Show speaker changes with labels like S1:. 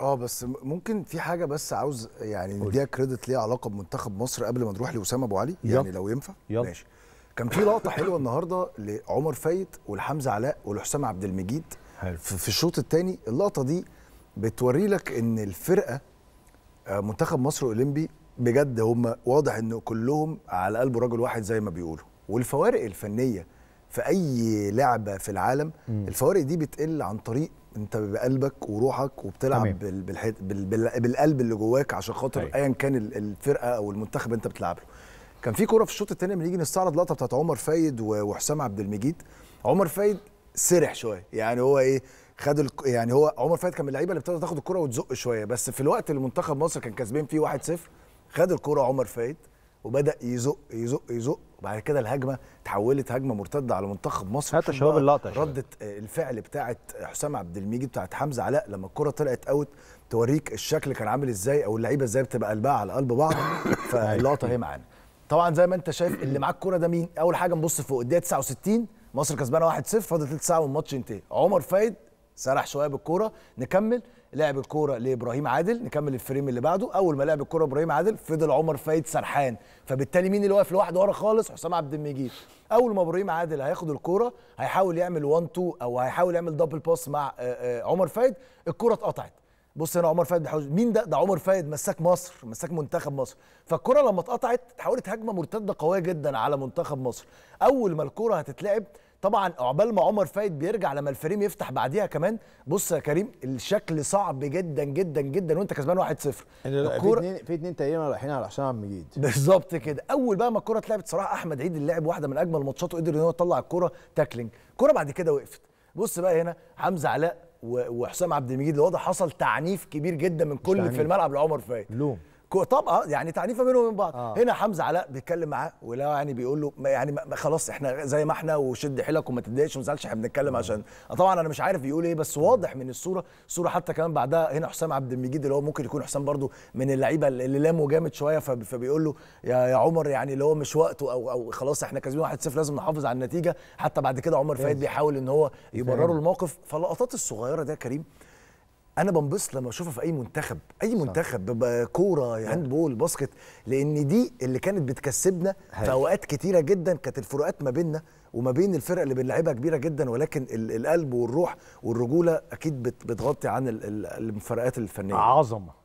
S1: اه بس ممكن في حاجه بس عاوز يعني نديها كريدت ليها علاقه بمنتخب مصر قبل ما نروح لاسامه ابو علي يعني يب. لو ينفع يب. ماشي كان في لقطه حلوه النهارده لعمر فايت ولحمزه علاء ولحسام عبد المجيد حلو. في الشوط الثاني اللقطه دي بتوري لك ان الفرقه آه، منتخب مصر الاولمبي بجد هم واضح ان كلهم على قلب رجل واحد زي ما بيقولوا والفوارق الفنيه في اي لعبه في العالم م. الفوارق دي بتقل عن طريق انت بقلبك وروحك وبتلعب تمام. بالحت... بال... بال... بالقلب اللي جواك عشان خاطر طيب. ايا كان الفرقه او المنتخب انت بتلعب له كان في كوره في الشوط الثاني لما نيجي نستعرض لقطه بتاعت عمر فايد وحسام عبد المجيد عمر فايد سرح شويه يعني هو ايه خد ال... يعني هو عمر فايد كان من اللعيبه اللي بتقدر تاخد الكوره وتزق شويه بس في الوقت اللي منتخب مصر كان كسبان فيه 1-0 خد الكوره عمر فايد وبدا يزق يزق يزق وبعد كده الهجمه تحولت هجمه مرتده على منتخب مصر حتى شباب اللقطه رده الفعل بتاعه حسام عبد الميجي بتاعه حمزه علاء لما الكره طلعت اوت توريك الشكل كان عامل ازاي او اللعيبه ازاي بتبقى قلبها على قلب بعض فاللقطه هي معانا طبعا زي ما انت شايف اللي معاك الكوره ده مين اول حاجه نبص فوق الدقيقه 69 مصر كسبانه 1-0 فاضل 3 ساعه والماتش انتهى عمر فايد سرح شويه بالكوره نكمل لعب الكوره لابراهيم عادل نكمل الفريم اللي بعده اول ما لعب الكوره ابراهيم عادل فضل عمر فايد سرحان فبالتالي مين اللي واقف لوحده ورا خالص حسام عبد المجيد اول ما ابراهيم عادل هياخد الكوره هيحاول يعمل 1 2 او هيحاول يعمل دبل باس مع آه، آه، عمر فايد الكوره اتقطعت بص هنا عمر فايد بيحوز مين ده ده عمر فايد مساك مصر مساك منتخب مصر فالكره لما اتقطعت تحولت هجمه مرتده قويه جدا على منتخب مصر اول ما الكره هتتلعب طبعا عقبال ما عمر فايد بيرجع لما الفريم يفتح بعديها كمان بص يا كريم الشكل صعب جدا جدا جدا وانت كسبان 1-0 الكوره في اتنين في اتنين تقريبا رايحين على حسام عبد المجيد بالظبط كده اول بقى ما الكوره اتلعبت صراحه احمد عيد اللاعب واحده من اجمل ماتشاته قدر ان هو يطلع الكوره تاكلينج الكوره بعد كده وقفت بص بقى هنا حمزه علاء وحسام عبد المجيد الوضع حصل تعنيف كبير جدا من كل في الملعب لعمر فايت لوم طبعا يعني تعنيفه بينهم وبين بعض آه. هنا حمزه علاء بيتكلم معاه ولا يعني بيقول له يعني خلاص احنا زي ما احنا وشد حيلك وما تضايقش وما تزعلش احنا بنتكلم آه. عشان آه، طبعا انا مش عارف بيقول ايه بس واضح من الصوره الصوره حتى كمان بعدها هنا حسام عبد المجيد اللي هو ممكن يكون حسام برده من اللعيبه اللي لامه جامد شويه فبيقول له يا عمر يعني اللي هو مش وقته او او خلاص احنا كاسبين 1-0 لازم نحافظ على النتيجه حتى بعد كده عمر فايد بيحاول ان هو له الموقف فاللقطات الصغيره ده كريم انا بنبسط لما اشوفها في اي منتخب اي منتخب كوره هاند بول باسكت لان دي اللي كانت بتكسبنا هاي. في اوقات كتيره جدا كانت الفروقات ما بيننا وما بين الفرق اللي بنلعبها كبيره جدا ولكن القلب والروح والرجوله اكيد بتغطي عن الفرقات الفنيه عظمه